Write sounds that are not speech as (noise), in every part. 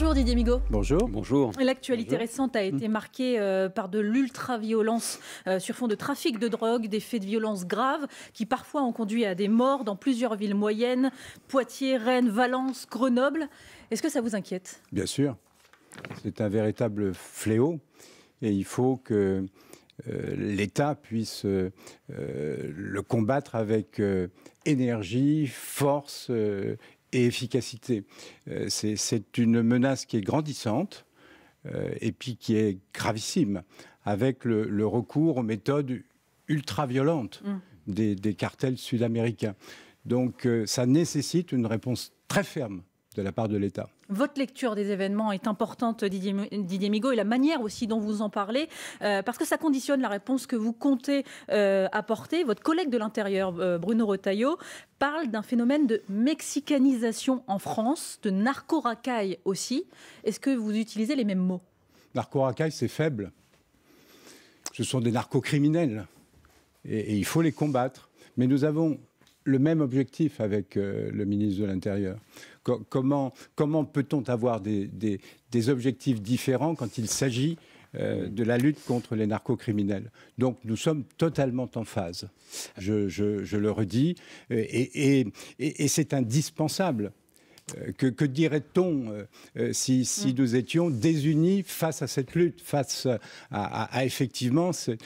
Bonjour Didier Migaud. Bonjour. Bonjour. L'actualité récente a été mmh. marquée euh, par de l'ultra-violence euh, sur fond de trafic de drogue, des faits de violence graves qui parfois ont conduit à des morts dans plusieurs villes moyennes, Poitiers, Rennes, Valence, Grenoble. Est-ce que ça vous inquiète Bien sûr. C'est un véritable fléau et il faut que euh, l'État puisse le combattre avec énergie, force et efficacité. Euh, c'est une menace qui est grandissante euh, et puis qui est gravissime avec le, recours aux méthodes ultra-violentes mm. des, des, cartels sud-américains. Donc euh, ça nécessite une réponse très ferme de la part de l'État. Votre lecture des événements est importante, Didier, Migo Migaud, et la manière aussi dont vous en parlez, euh, parce que ça conditionne la réponse que vous comptez euh, apporter. Votre collègue de l'Intérieur, euh, Bruno Retailleau, parle d'un phénomène de mexicanisation en France, de narco-racaille aussi. Est-ce que vous utilisez les mêmes mots Narco-racaille, c'est faible. Ce sont des narco-criminels, et, il faut les combattre. Mais nous avons le même objectif avec le ministre de l'Intérieur comment peut-on avoir des, objectifs différents quand il s'agit euh, de la lutte contre les narco-criminels Donc nous sommes totalement en phase, je, le redis, euh, et c'est indispensable euh, que, dirait-on euh, euh, si, mm. nous étions désunis face à cette lutte, face à, à, effectivement cette,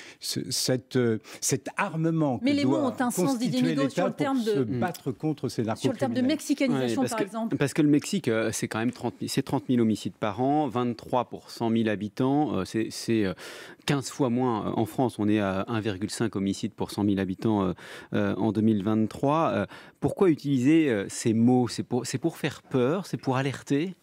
cet armement que Mais les mots ont un sens, sur le terme de... se battre contre ces narcotrafiquants. Sur le terme de mexicanisation, par exemple. Parce que le Mexique, c'est quand même 30 000, 30 000 homicides par an, 23 pour 100 000 habitants, c'est 15 fois moins. En France, on est à 1,5 homicide pour 100 000 habitants en 2023. Pourquoi utiliser euh, ces mots C'est pour, faire peur, c'est pour alerter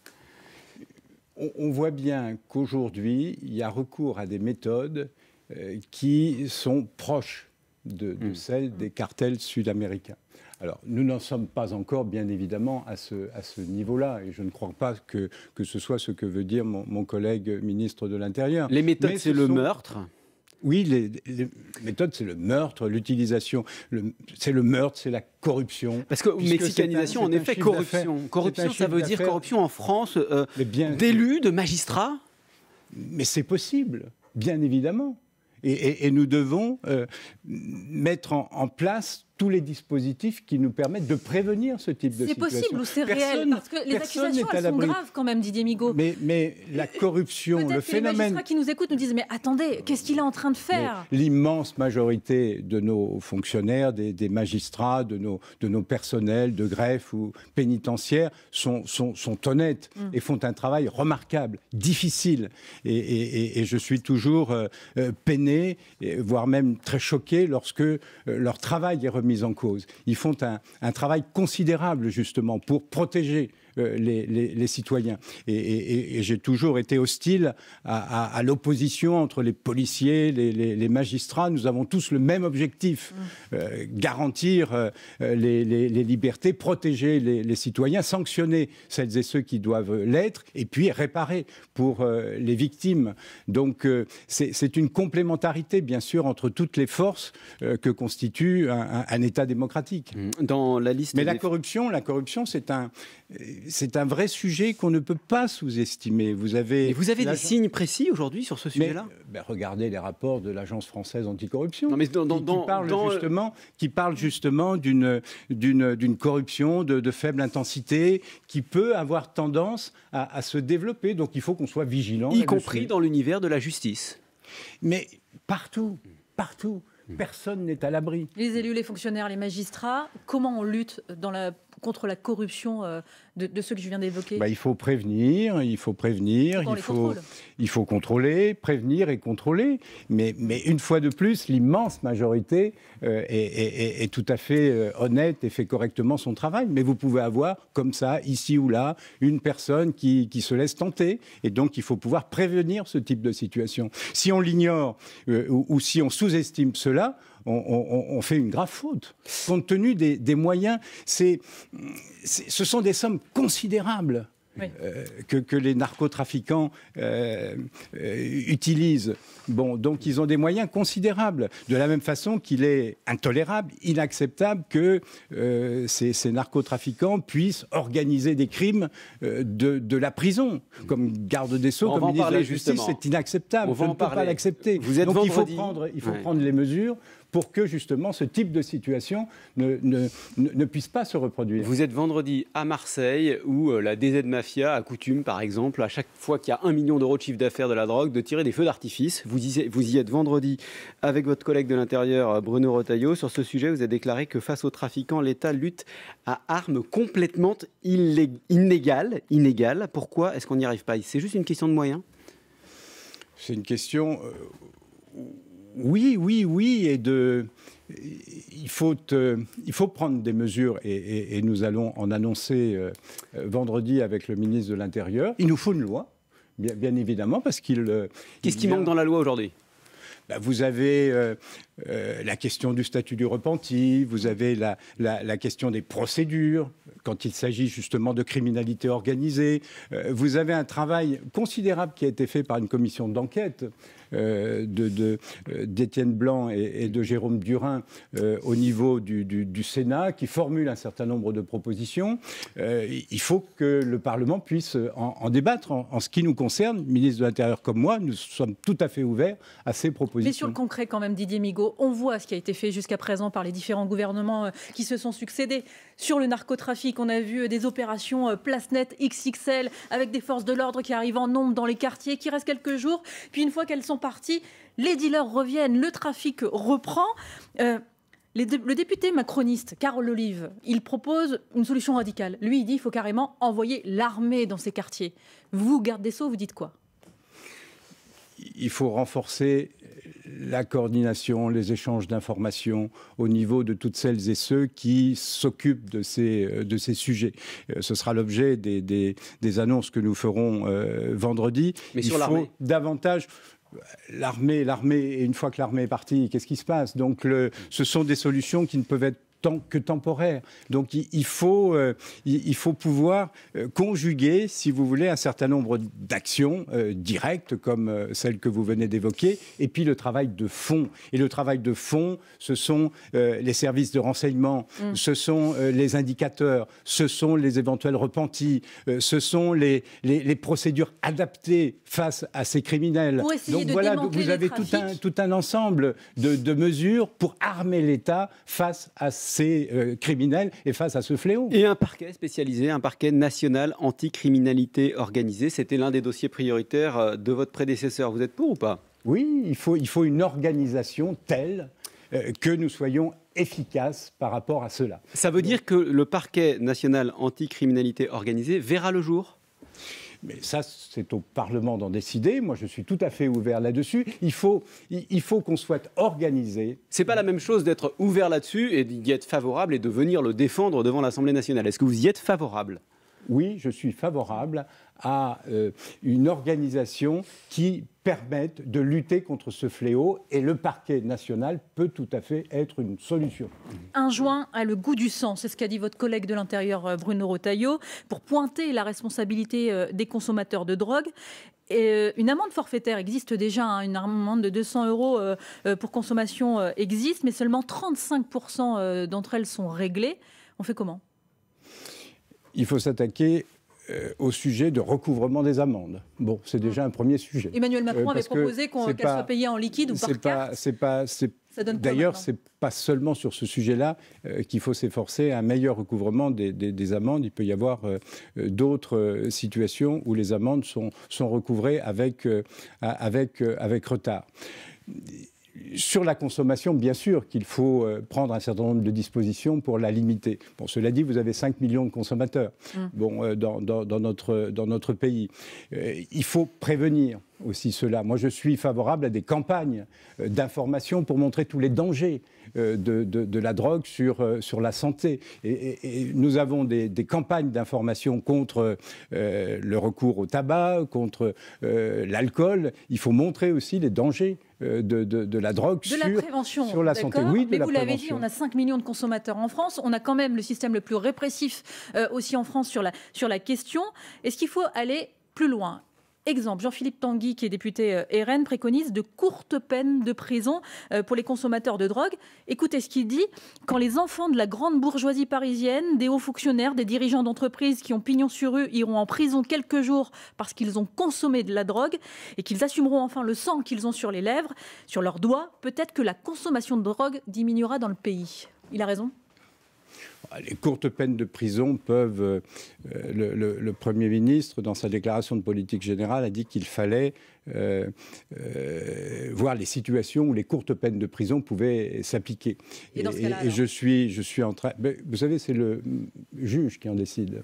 on, voit bien qu'aujourd'hui, il y a recours à des méthodes euh, qui sont proches de, hmm. celles des cartels sud-américains. Alors, nous n'en sommes pas encore, bien évidemment, à ce, niveau-là, et je ne crois pas que, que, ce soit ce que veut dire mon, collègue ministre de l'Intérieur. Les méthodes, c'est le meurtre oui, les, méthodes, c'est le meurtre, l'utilisation, c'est le meurtre, c'est la corruption. Parce que mexicanisation, en effet, corruption. Corruption, ça veut dire corruption en France euh, d'élus, de magistrats Mais c'est possible, bien évidemment. Et, nous devons euh, mettre en place tous les dispositifs qui nous permettent de prévenir ce type de situation. C'est possible ou c'est réel Parce que les accusations, sont graves quand même, Didier Migaud. Mais, la corruption, le phénomène... les magistrats qui nous écoutent nous disent, mais attendez, euh, qu'est-ce qu'il est en train de faire L'immense majorité de nos fonctionnaires, des, magistrats, de nos, de nos personnels de greffe ou pénitentiaires sont, sont, honnêtes mm. et font un travail remarquable, difficile. Et, je suis toujours euh, euh, peiné, voire même très choqué lorsque leur travail est remis en cause. Ils font un, travail considérable justement pour protéger euh, les, citoyens. Et, j'ai toujours été hostile à, l'opposition entre les policiers, les, magistrats. Nous avons tous le même objectif, mm. euh, garantir euh, les, libertés, protéger les, citoyens, sanctionner celles et ceux qui doivent l'être, et puis réparer pour les victimes. Donc c'est une complémentarité, bien sûr, entre toutes les forces que constitue un État démocratique. Mmh. Dans la liste. Mais la corruption, la corruption, c'est un, c'est un vrai sujet qu'on ne peut pas sous-estimer. Vous avez. vous avez des signes précis aujourd'hui sur ce sujet-là euh, ben, Regardez les rapports de l'Agence française anticorruption. mais qui, parle euh, justement, qui parle justement d'une, d'une, d'une corruption de, faible intensité qui peut avoir tendance à, à se développer. Donc il faut qu'on soit vigilant. Y compris dans l'univers de la justice. Mais partout, partout. Personne n'est à l'abri. Les élus, les fonctionnaires, les magistrats, comment on lutte dans la contre la corruption euh, de, ceux que je viens d'évoquer bah, Il faut prévenir, il faut prévenir, il faut, il faut contrôler, prévenir et contrôler. Mais, une fois de plus, l'immense majorité euh, est, tout à fait euh, honnête et fait correctement son travail. Mais vous pouvez avoir, comme ça, ici ou là, une personne qui, se laisse tenter. Et donc, il faut pouvoir prévenir ce type de situation. Si on l'ignore ou si on sous-estime cela, on, fait une grave faute. Compte tenu des, moyens, c'est, ce sont des sommes considérables. Euh, que, les narcotrafiquants euh, euh, utilisent. Bon, donc ils ont des moyens considérables. De la même façon qu'il est intolérable, inacceptable que ces, narcotrafiquants puissent organiser des crimes de, la prison. Comme garde des Sceaux, comme ministre de la Justice, c'est inacceptable. On ne peut pas l'accepter. Donc il faut, il faut prendre les mesures pour que justement ce type de situation ne, puisse pas se reproduire. Vous êtes vendredi à Marseille où euh, la DZ Mafia a coutume, par exemple, à chaque fois qu'il y a un million d'euros de chiffre d'affaires de la drogue, de tirer des feux d'artifice. Vous, vous y êtes vendredi avec votre collègue de l'Intérieur, euh, Bruno Rotaillot. Sur ce sujet, vous avez déclaré que face aux trafiquants, l'État lutte à armes complètement Inégales. Pourquoi est-ce qu'on n'y arrive pas C'est juste une question de moyens C'est une question... Euh, oui, oui, oui, et euh, il faut, prendre des mesures et, nous allons en annoncer euh, euh, vendredi avec le ministre de l'Intérieur. Il nous faut une loi, bien, évidemment, parce qu'il. Qu'est-ce qui manque dans la loi aujourd'hui bah, vous avez la question du statut du repenti, vous avez la, la question des procédures quand il s'agit justement de criminalité organisée. vous avez un travail considérable qui a été fait par une commission d'enquête euh, euh, d'Étienne de, Blanc et, de Jérôme Durin euh, au niveau du, Sénat, qui formule un certain nombre de propositions. il faut que le Parlement puisse en, débattre. En, ce qui nous concerne, ministre de l'Intérieur comme moi, nous sommes tout à fait ouverts à ces propositions. Mais sur le concret, quand même, Didier Migaud, on voit ce qui a été fait jusqu'à présent par les différents gouvernements qui se sont succédés. Sur le narcotrafic, on a vu des opérations place XXL avec des forces de l'ordre qui arrivent en nombre dans les quartiers, qui restent quelques jours. Puis une fois qu'elles sont parti, les dealers reviennent, le trafic reprend. Euh, le député macroniste Carole Olive, il propose une solution radicale. Lui, il dit qu'il faut carrément envoyer l'armée dans ces quartiers. Vous, garde des Sceaux, vous dites quoi Il faut renforcer la coordination, les échanges d'informations au niveau de toutes celles et ceux qui s'occupent de ces, euh, de ces sujets. Euh, ce sera l'objet des, des, des, annonces que nous ferons vendredi. Mais Il faut davantage, l'armée, l'armée, et une fois que l'armée est partie, qu'est-ce qui se passe Donc, ce sont des solutions qui ne peuvent être que temporaire. Donc il, faut, euh, il, faut pouvoir euh, conjuguer, si vous voulez, un certain nombre d'actions euh, directes comme celles que vous venez d'évoquer, et puis le travail de fond. Et le travail de fond, ce sont les services de renseignement, mm. ce sont les indicateurs, ce sont les éventuels repentis, ce sont les, les, procédures adaptées face à ces criminels. Donc voilà, vous avez tout un, tout un ensemble de, de mesures pour armer l'État face à ces ces euh, criminel criminels et face à ce fléau. Et un parquet spécialisé, un parquet national anticriminalité organisée, c'était l'un des dossiers prioritaires euh, de votre prédécesseur. Vous êtes pour ou pas Oui, il faut, il faut une organisation telle euh, que nous soyons efficaces par rapport à cela. Ça veut dire que le parquet national anticriminalité organisée verra le jour mais ça, c'est au Parlement d'en décider. Moi, je suis tout à fait ouvert là-dessus. Il faut, il faut qu'on soit organisé. C'est pas la même chose d'être ouvert là-dessus et d'y être favorable et de venir le défendre devant l'Assemblée nationale. Est-ce que vous y êtes favorable oui, je suis favorable à euh, une organisation qui permette de lutter contre ce fléau et le parquet national peut tout à fait être une solution. Un joint a le goût du sang, c'est ce qu'a dit votre collègue de l'Intérieur euh, Bruno Rotaillot, pour pointer la responsabilité euh, des consommateurs de drogue. une amende forfaitaire existe déjà, hein, une amende de 200 euros pour consommation existe, mais seulement 35% d'entre elles sont réglées. On fait comment il faut s'attaquer euh, au sujet de recouvrement des amendes. Bon, c'est mmh. déjà un premier sujet. Emmanuel Macron euh, avait proposé qu'elles soit en liquide ou par carte. C'est pas, D'ailleurs, c'est pas seulement sur ce sujet-là euh, qu'il faut s'efforcer un meilleur recouvrement des, amendes. Il peut y avoir d'autres situations où les amendes sont, sont recouvrées avec, avec retard sur la consommation, bien sûr qu'il faut euh, prendre un certain nombre de dispositions pour la limiter. Bon, cela dit, vous avez 5 millions de consommateurs mmh. bon, euh, dans, notre, dans notre pays. Euh, il faut prévenir aussi cela. Moi, je suis favorable à des campagnes euh, d'information pour montrer tous les dangers euh, de, la drogue sur, euh, la santé. Et, nous avons des, campagnes d'information contre le recours au tabac, contre l'alcool. Il faut montrer aussi les dangers de, la drogue sur, la la santé. Mais vous l'avez dit, on a 5 millions de consommateurs en France. On a quand même le système le plus répressif aussi en France sur la question. Est-ce qu'il faut aller plus loin Exemple, Jean-Philippe Tanguy, qui est député euh, RN, préconise de courtes peines de prison euh, pour les consommateurs de drogue. Écoutez ce qu'il dit. Quand les enfants de la grande bourgeoisie parisienne, des hauts fonctionnaires, des dirigeants d'entreprises qui ont pignon sur eux, iront en prison quelques jours parce qu'ils ont consommé de la drogue et qu'ils assumeront enfin le sang qu'ils ont sur les lèvres, sur leurs doigts, peut-être que la consommation de drogue diminuera dans le pays. Il a raison les courtes peines de prison peuvent. Euh, le, Premier ministre, dans sa déclaration de politique générale, a dit qu'il fallait euh, euh, voir les situations où les courtes peines de prison pouvaient s'appliquer. Et, je suis, je suis en train. vous savez, c'est le juge qui en décide.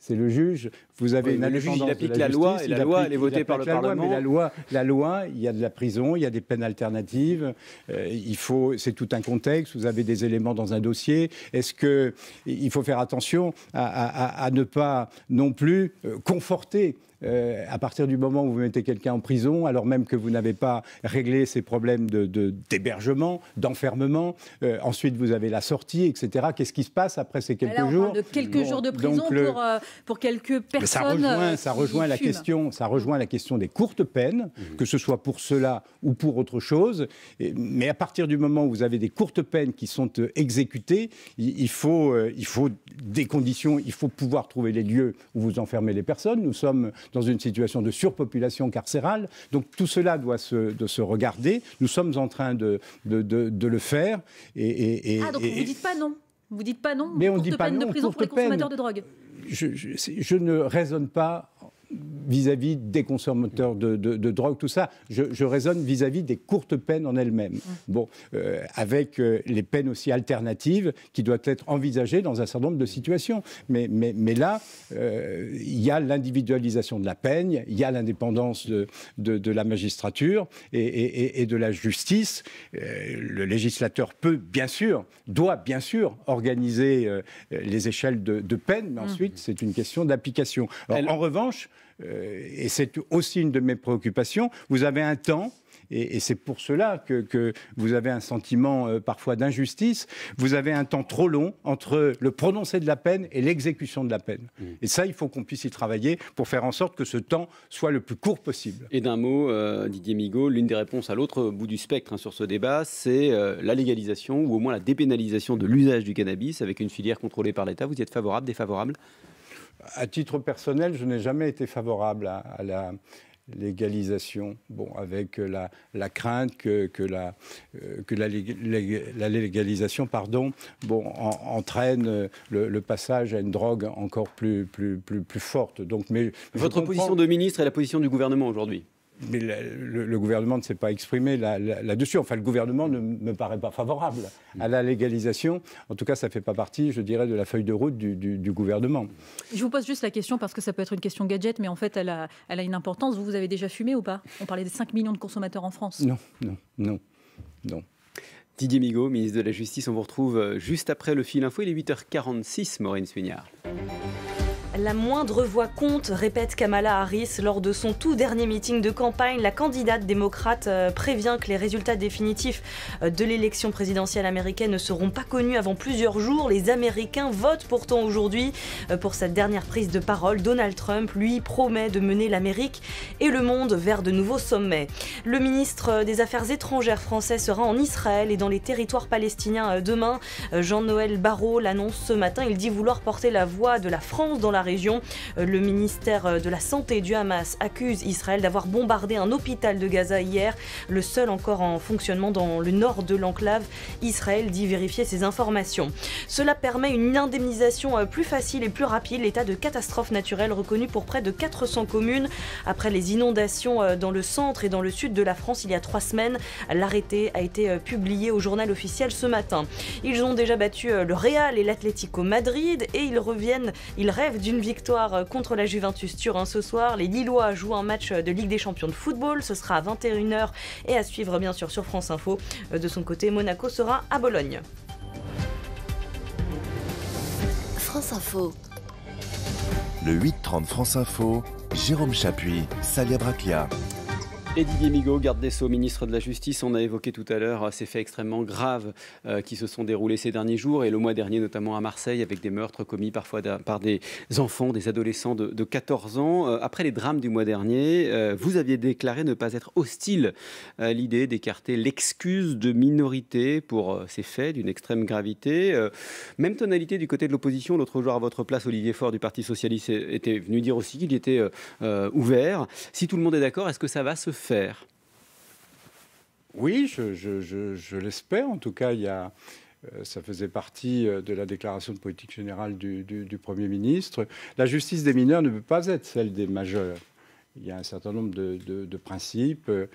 C'est le juge. Vous avez une le il applique la, loi et la loi, elle est votée par le Parlement. mais la loi, la loi, il y a de la prison, il y a des peines alternatives. Euh, il faut, c'est tout un contexte. Vous avez des éléments dans un dossier. Est-ce que il faut faire attention à, ne pas non plus euh, conforter euh, à partir du moment où vous mettez quelqu'un en prison, alors même que vous n'avez pas réglé ces problèmes d'hébergement, de, d'hébergement, d'enfermement, ensuite vous avez la sortie, etc. Qu'est-ce qui se passe après ces quelques on jours parle de quelques jours de prison pour, pour quelques personnes ça rejoint, euh, ça rejoint la question, ça rejoint la question des courtes peines, mmh. que ce soit pour cela ou pour autre chose. mais à partir du moment où vous avez des courtes peines qui sont euh, exécutées, il, faut, euh, il faut des conditions, il faut pouvoir trouver les lieux où vous enfermez les personnes. Nous sommes dans une situation de surpopulation carcérale, donc tout cela doit se, se regarder. Nous sommes en train de, de, le faire. Et, et ah, donc vous ne dites pas non vous dites pas non, mais on dit pas peine non, de prison pour les consommateurs de drogue. je, ne raisonne pas vis-à-vis des consommateurs de, drogue, tout ça. Je, raisonne vis-à-vis des courtes peines en elles-mêmes. Mm. Bon, euh, avec euh, les peines aussi alternatives qui doivent être envisagées dans un certain nombre de situations. Mais, là, euh, il y a l'individualisation de la peine, il y a l'indépendance de, la magistrature et, de la justice. le législateur peut, bien sûr, doit bien sûr organiser les échelles de, peine, mais mm. ensuite, c'est une question d'application. En revanche, euh, et c'est aussi une de mes préoccupations, vous avez un temps et, c'est pour cela que, vous avez un sentiment euh, parfois d'injustice. Vous avez un temps trop long entre le prononcé de la peine et l'exécution de la peine. Mmh. Et ça, il faut qu'on puisse y travailler pour faire en sorte que ce temps soit le plus court possible. Et d'un mot, euh, Didier Migaud, l'une des réponses à l'autre bout du spectre hein, sur ce débat, c'est la légalisation ou au moins la dépénalisation de l'usage du cannabis avec une filière contrôlée par l'État. Vous y êtes favorable, défavorable à titre personnel, je n'ai jamais été favorable à, la légalisation, bon, avec la, crainte que, que, la, euh, que la, légalisation pardon, bon, entraîne euh, le, passage à une drogue encore plus, plus, plus, plus forte. Donc, mais Votre position de ministre et la position du gouvernement aujourd'hui mais le, gouvernement ne s'est pas exprimé là-dessus. enfin, le gouvernement ne me paraît pas favorable à la légalisation. En tout cas, ça ne fait pas partie, je dirais, de la feuille de route du, gouvernement. Je vous pose juste la question parce que ça peut être une question gadget, mais en fait, elle a, elle a une importance. Vous, vous avez déjà fumé ou pas On parlait des 5 millions de consommateurs en France. Non, non, non, non. Didier Migaud, ministre de la Justice, on vous retrouve euh, juste après le fil info. Il est 8h46, Maureen Suignard. La moindre voix compte, répète Kamala Harris lors de son tout dernier meeting de campagne. La candidate démocrate euh, prévient que les résultats définitifs euh, de l'élection présidentielle américaine ne seront pas connus avant plusieurs jours. Les Américains votent pourtant aujourd'hui euh, pour cette dernière prise de parole. Donald Trump, lui, promet de mener l'Amérique et le monde vers de nouveaux sommets. Le ministre des Affaires étrangères français sera en Israël et dans les territoires palestiniens demain. Jean-Noël Barrault l'annonce ce matin. Il dit vouloir porter la voix de la France dans la région. Euh, le ministère euh, de la Santé du Hamas accuse Israël d'avoir bombardé un hôpital de Gaza hier, le seul encore en fonctionnement dans le nord de l'enclave. Israël dit vérifier ces informations. Cela permet une indemnisation euh, plus facile et plus rapide. L'état de catastrophe naturelle reconnu pour près de 400 communes après les inondations dans le centre et dans le sud de la France il y a trois semaines. L'arrêté a été publié au journal officiel ce matin. Ils ont déjà battu le Real et l'Atlético Madrid et ils reviennent, ils rêvent d'une une victoire euh, contre la Juventus Turin hein, ce soir. Les Lillois jouent un match euh, de Ligue des Champions de football. Ce sera à 21h et à suivre bien sûr sur France Info. Euh, de son côté, Monaco sera à Bologne. France Info. Le 8-30 France Info, Jérôme Chapuis, Salia et Didier Migaud, garde des Sceaux, ministre de la Justice, on a évoqué tout à l'heure euh, ces faits extrêmement graves euh, qui se sont déroulés ces derniers jours et le mois dernier notamment à Marseille avec des meurtres commis parfois par des enfants, des adolescents de, 14 ans. Euh, après les drames du mois dernier, vous aviez déclaré ne pas être hostile à l'idée d'écarter l'excuse de minorité pour ces faits d'une extrême gravité. même tonalité du côté de l'opposition. L'autre jour à votre place, Olivier Faure du Parti Socialiste était venu dire aussi qu'il était ouvert. Si tout le monde est d'accord, est-ce que ça va se faire oui, je, l'espère. En tout cas, euh, ça faisait partie euh, de la déclaration de politique générale du, du, Premier ministre. La justice des mineurs ne peut pas être celle des majeurs. Il y a un certain nombre de, principes euh,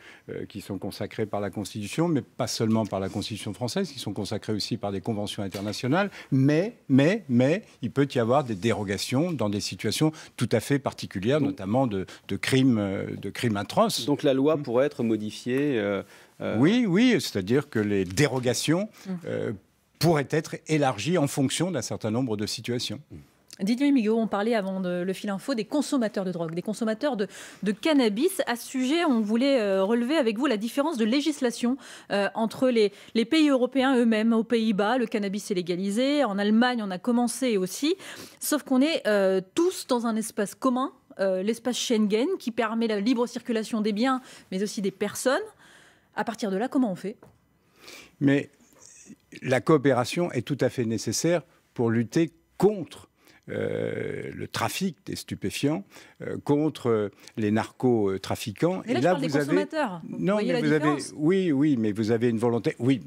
qui sont consacrés par la Constitution, mais pas seulement par la Constitution française, qui sont consacrés aussi par des conventions internationales. Mais, mais, mais, il peut y avoir des dérogations dans des situations tout à fait particulières, notamment de, crimes, euh, de crimes atroces. Donc la loi pourrait être modifiée. Euh, oui, oui, c'est-à-dire que les dérogations mmh. pourraient être élargies en fonction d'un certain nombre de situations. Mmh. Didier Migaud, on parlait avant le fil info des consommateurs de drogue, des consommateurs de, cannabis. À ce sujet, on voulait euh, relever avec vous la différence de législation euh, entre les, les, pays européens eux-mêmes. Aux Pays-Bas, le cannabis est légalisé. En Allemagne, on a commencé aussi. Sauf qu'on est euh, tous dans un espace commun, l'espace Schengen, qui permet la libre circulation des biens, mais aussi des personnes. À partir de là, comment on fait Mais la coopération est tout à fait nécessaire pour lutter contre euh, le trafic des stupéfiants euh, contre euh, les narcotrafiquants. Et là, et là vous des consommateurs. non, vous, avez oui, oui, mais vous avez une volonté. Oui,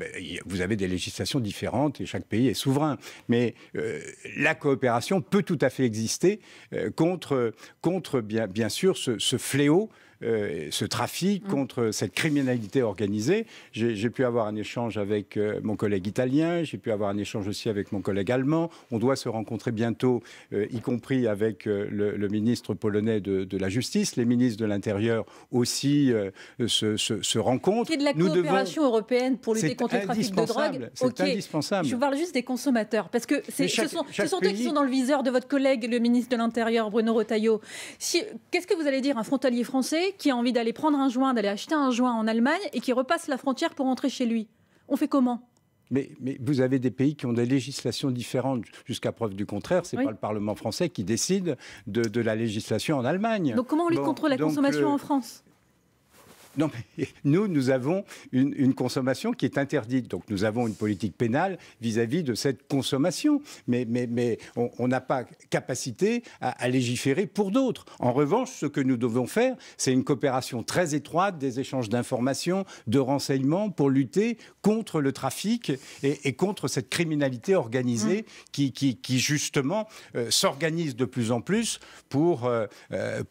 vous avez des législations différentes et chaque pays est souverain. Mais la coopération peut tout à fait exister contre contre bien bien sûr ce, ce fléau euh, ce trafic, mm. contre cette criminalité organisée. J'ai pu avoir un échange avec euh, mon collègue italien, j'ai pu avoir un échange aussi avec mon collègue allemand. On doit se rencontrer bientôt, euh, y compris avec le, ministre polonais de, la Justice. Les ministres de l'Intérieur aussi se, se, se, rencontrent. de la coopération européenne pour lutter contre le trafic de drogue. C'est indispensable. Je parle juste des consommateurs, parce que ce sont, sont eux qui sont dans le viseur de votre collègue, le ministre de l'Intérieur, Bruno Retailleau. Qu'est-ce que vous allez dire un frontalier français qui a envie d'aller prendre un joint, d'aller acheter un joint en Allemagne et qui repasse la frontière pour rentrer chez lui. On fait comment mais, vous avez des pays qui ont des législations différentes. Jusqu'à preuve du contraire, c'est n'est pas le Parlement français qui décide de, la législation en Allemagne. Donc comment on lutte contre la consommation euh, en France non, (laughs) nous, nous avons une, consommation qui est interdite. Donc nous avons une politique pénale vis-à-vis de cette consommation. Mais, on n'a pas capacité à, légiférer pour d'autres. En revanche, ce que nous devons faire, c'est une coopération très étroite des échanges d'informations, de renseignements pour lutter contre le trafic et, contre cette criminalité organisée mmh. qui, justement, euh, s'organise de plus en plus pour, euh, euh,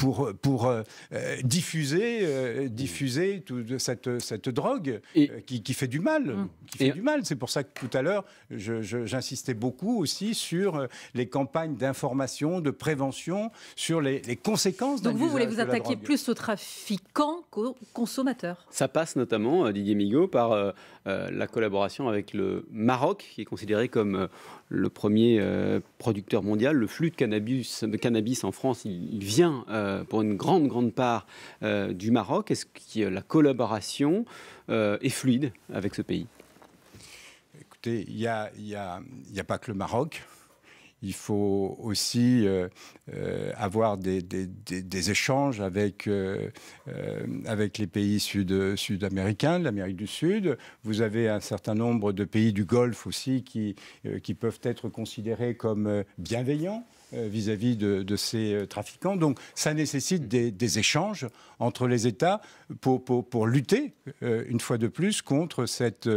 diffuser, diffuser tout de cette, cette drogue euh, qui, qui, fait du mal. Hum. du mal. C'est pour ça que tout à l'heure, j'insistais beaucoup aussi sur euh, les campagnes d'information, de prévention, sur les, les conséquences. Donc vous voulez vous attaquer plus aux trafiquants qu'aux consommateurs. Ça passe notamment, euh, Didier Migaud, par la collaboration avec le Maroc, qui est considéré comme le premier euh, producteur mondial. Le flux de cannabis, en France, il, vient euh, pour une grande, grande part euh, du Maroc. Est-ce que la collaboration est fluide avec ce pays Écoutez, il n'y a, a, a, pas que le Maroc il faut aussi euh, euh, avoir des, échanges euh, avec, les pays sud, américains l'Amérique du Sud. Vous avez un certain nombre de pays du Golfe aussi qui peuvent être considérés comme bienveillants. Euh, vis-à-vis de, ces euh, trafiquants. Donc ça nécessite mm. des, échanges entre les États pour, lutter, euh, une fois de plus, contre cette,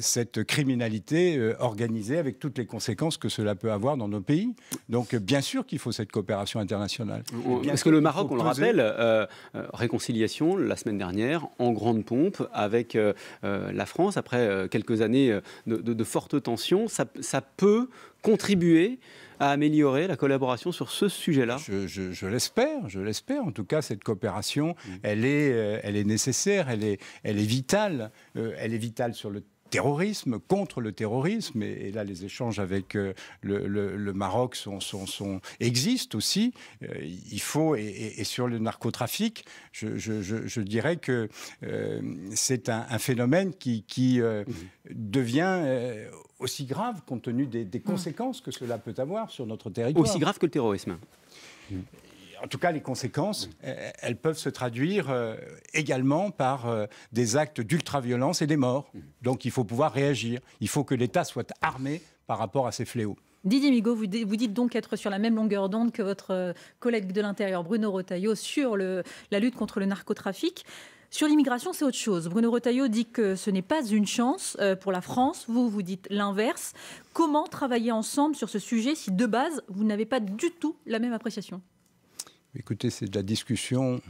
cette criminalité organisée avec toutes les conséquences que cela peut avoir dans nos pays. Donc bien sûr qu'il faut cette coopération internationale. est Parce que le Maroc, on le rappelle, réconciliation la semaine dernière en grande pompe avec la France après quelques années de, fortes tensions, ça, ça peut contribuer à améliorer la collaboration sur ce sujet-là Je, l'espère, je l'espère. En tout cas, cette coopération, mm. elle, est, euh, elle est nécessaire, elle est, elle est vitale. Euh, elle est vitale sur le terrorisme, contre le terrorisme. Et, là, les échanges avec euh, le, Maroc sont, existent aussi. il faut, et, sur le narcotrafic, je, dirais que c'est un, phénomène qui, mm. devient aussi grave compte tenu des, mm. conséquences que cela peut avoir sur notre territoire. Aussi grave que le terrorisme. en tout cas, les conséquences, mm. euh, elles peuvent se traduire euh, également par euh, des actes d'ultra-violence et des morts. Mm. Donc il faut pouvoir réagir. Il faut que l'État soit armé par rapport à ces fléaux. Didier Migaud, vous, dites donc être sur la même longueur d'onde que votre collègue de l'Intérieur, Bruno Rotaillot, sur le, la lutte contre le narcotrafic. Sur l'immigration, c'est autre chose. Bruno Retailleau dit que ce n'est pas une chance euh, pour la France. Vous, vous dites l'inverse. Comment travailler ensemble sur ce sujet si, de base, vous n'avez pas du tout la même appréciation Écoutez, c'est de la discussion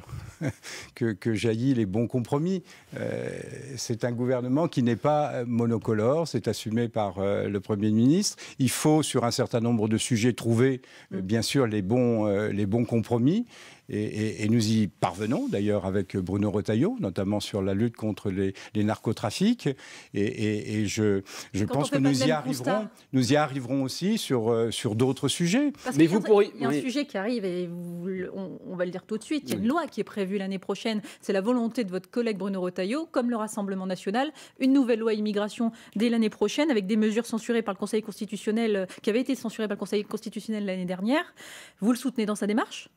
(laughs) que, que jaillit les bons compromis. Euh, c'est un gouvernement qui n'est pas euh, monocolore, c'est assumé par le Premier ministre. Il faut, sur un certain nombre de sujets, trouver, mm. bien sûr, les bons, les bons compromis. Et, nous y parvenons d'ailleurs avec Bruno Retailleau, notamment sur la lutte contre les, les narcotrafics. Et, je, pense que nous y arriverons. Nous y arriverons aussi sur, euh, sur d'autres sujets. Mais vous Il y a un sujet qui arrive et on, va le dire tout de suite. Il y a une loi qui est prévue l'année prochaine. C'est la volonté de votre collègue Bruno Retailleau, comme le Rassemblement national, une nouvelle loi immigration dès l'année prochaine avec des mesures censurées par le Conseil constitutionnel, euh, qui avaient été censurées par le Conseil constitutionnel l'année dernière. Vous le soutenez dans sa démarche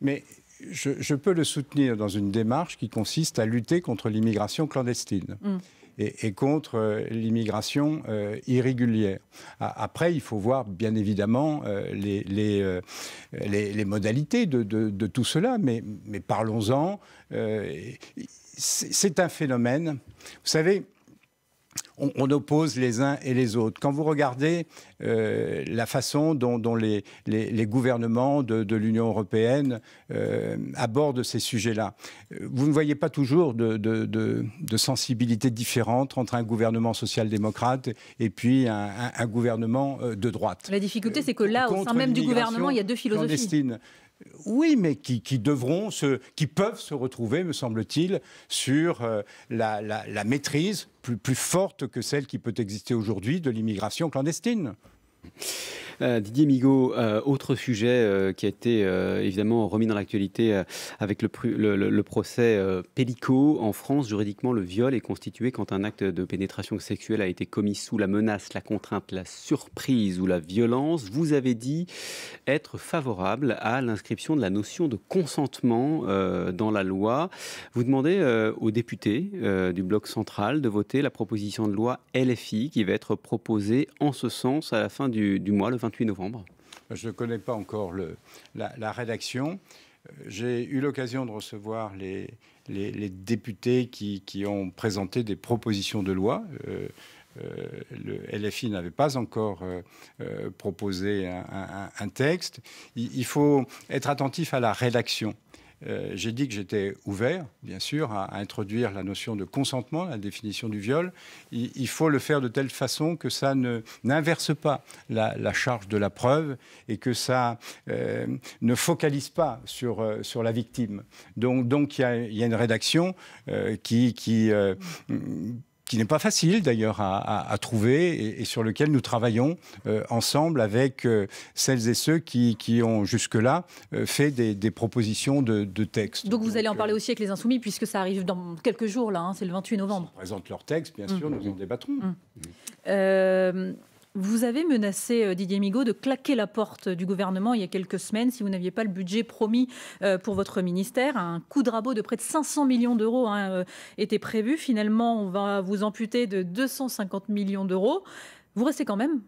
mais je, peux le soutenir dans une démarche qui consiste à lutter contre l'immigration clandestine. Mm. Et, contre euh, l'immigration euh, irrégulière. après, il faut voir bien évidemment euh, les, les, modalités de, tout cela, mais parlons-en. c'est un phénomène. Vous savez, on, oppose les uns et les autres. Quand vous regardez euh, la façon dont, les, gouvernements de, l'Union européenne euh, abordent ces sujets-là, euh, vous ne voyez pas toujours de, sensibilité différente entre un gouvernement social-démocrate et puis un, un, gouvernement de droite. La difficulté, c'est que là, au sein même du gouvernement, il y a deux philosophies. Oui, mais qui, devront se, qui peuvent se retrouver, me semble-t-il, sur euh, la, la, maîtrise plus, plus forte que celle qui peut exister aujourd'hui de l'immigration clandestine. Euh, Didier Migaud, euh, autre sujet euh, qui a été évidemment remis dans l'actualité avec le, procès Pellico. En France, juridiquement, le viol est constitué quand un acte de pénétration sexuelle a été commis sous la menace, la contrainte, la surprise ou la violence. Vous avez dit être favorable à l'inscription de la notion de consentement dans la loi. Vous demandez aux députés du bloc central de voter la proposition de loi LFI qui va être proposée en ce sens à la fin du, mois, le 20 novembre. Je ne connais pas encore le, la, rédaction. J'ai eu l'occasion de recevoir les, députés qui, ont présenté des propositions de loi. Euh, euh, le LFI n'avait pas encore euh, proposé un, texte. il, faut être attentif à la rédaction. Euh, j'ai dit que j'étais ouvert, bien sûr, à, introduire la notion de consentement, la définition du viol. Il, faut le faire de telle façon que ça ne, n'inverse pas la, charge de la preuve et que ça euh, ne focalise pas sur, euh, sur la victime. Donc il donc y, a, y, a une rédaction qui, qui qui n'est pas facile d'ailleurs à, trouver et, sur lequel nous travaillons euh, ensemble avec euh, celles et ceux qui, qui ont jusque-là euh, fait des, propositions de, de, textes. Donc vous allez en parler aussi avec les Insoumis puisque ça arrive dans quelques jours là, hein, c'est le 28 novembre. Ils présentent leur texte, bien sûr, nous en débattrons. Mmh. Mmh. Vous avez menacé euh, Didier Migaud de claquer la porte du gouvernement il y a quelques semaines si vous n'aviez pas le budget promis euh, pour votre ministère. Un coup de rabot de près de 500 millions d'euros hein, euh, était prévu. Finalement, on va vous amputer de 250 millions d'euros. Vous restez quand même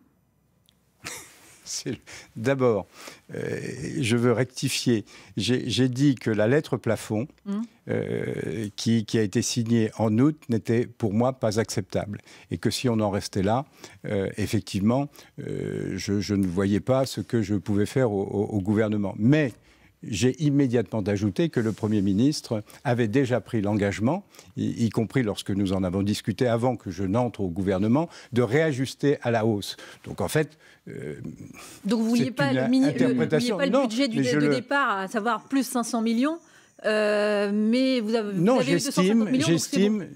D'abord, euh, je veux rectifier. J'ai dit que la lettre plafond, mmh. euh, qui, a été signée en août, n'était pour moi pas acceptable. Et que si on en restait là, euh, effectivement, je, ne voyais pas ce que je pouvais faire au gouvernement. Mais j'ai immédiatement ajouté que le Premier ministre avait déjà pris l'engagement, y, compris lorsque nous en avons discuté avant que je n'entre au gouvernement, de réajuster à la hausse. Donc en fait. Euh, donc vous ne pas, le, budget du, départ, à savoir plus 500 millions euh, mais vous avez, non, j'estime, j'estime,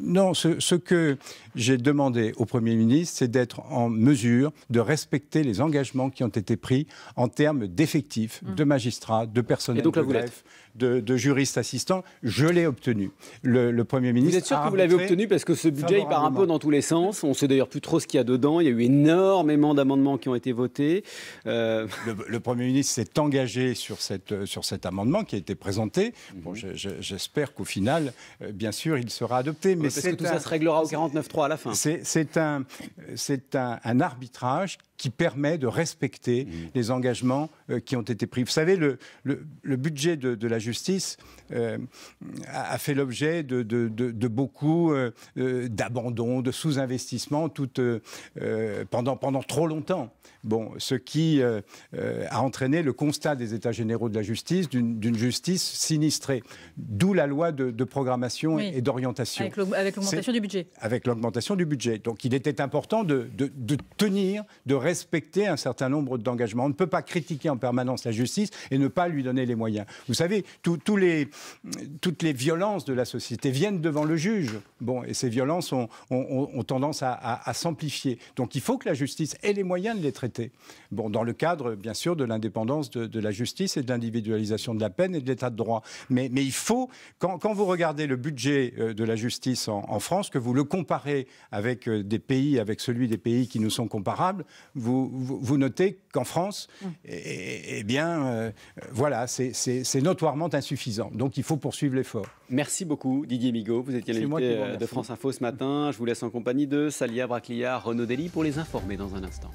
non, ce, ce que j'ai demandé au Premier ministre, c'est d'être en mesure de respecter les engagements qui ont été pris en termes d'effectifs, mmh. de magistrats, de personnel de greffe, de, juristes assistants. Je l'ai obtenu. Le, Premier ministre. Vous êtes sûr que vous l'avez obtenu parce que ce budget il part un peu dans tous les sens. On ne sait d'ailleurs plus trop ce qu'il y a dedans. Il y a eu énormément d'amendements qui ont été votés. Euh, le, Premier ministre s'est engagé sur, cette, sur cet amendement qui a été présenté. Mmh. J'espère qu'au final, euh, bien sûr, il sera adopté. Mais que tout ça se réglera au 49.3 à la fin. C'est un, un, un arbitrage qui permet de respecter mmh. les engagements euh, qui ont été pris. Vous savez, le, budget de, la justice euh, a, fait l'objet de, de, beaucoup euh, d'abandon, de sous-investissement pendant, pendant trop longtemps. Bon, ce qui a entraîné le constat des États généraux de la justice d'une justice sinistrée. D'où la loi de, programmation et d'orientation. Avec l'augmentation du budget. Avec l'augmentation du budget. Donc il était important de, de tenir, de respecter respecter un certain nombre d'engagements. On ne peut pas critiquer en permanence la justice et ne pas lui donner les moyens. Vous savez, les, toutes les violences de la société viennent devant le juge. Bon, et ces violences ont, tendance à, s'amplifier. Donc il faut que la justice ait les moyens de les traiter. Bon, dans le cadre, bien sûr, de l'indépendance de, la justice et de l'individualisation de la peine et de l'état de droit. Mais, mais il faut, quand, vous regardez le budget euh, de la justice en, en France, que vous le comparez avec euh, des pays, avec celui des pays qui nous sont comparables, vous, notez qu'en France, mm. eh, eh, eh, bien, euh, euh, voilà, c'est notoirement insuffisant. Donc il faut poursuivre l'effort. Merci beaucoup, Didier Migaud. Vous étiez l'invité euh, de France Info ce matin. Je vous laisse en compagnie de Salia Bracliard, Renaud Dely pour les informer dans un instant.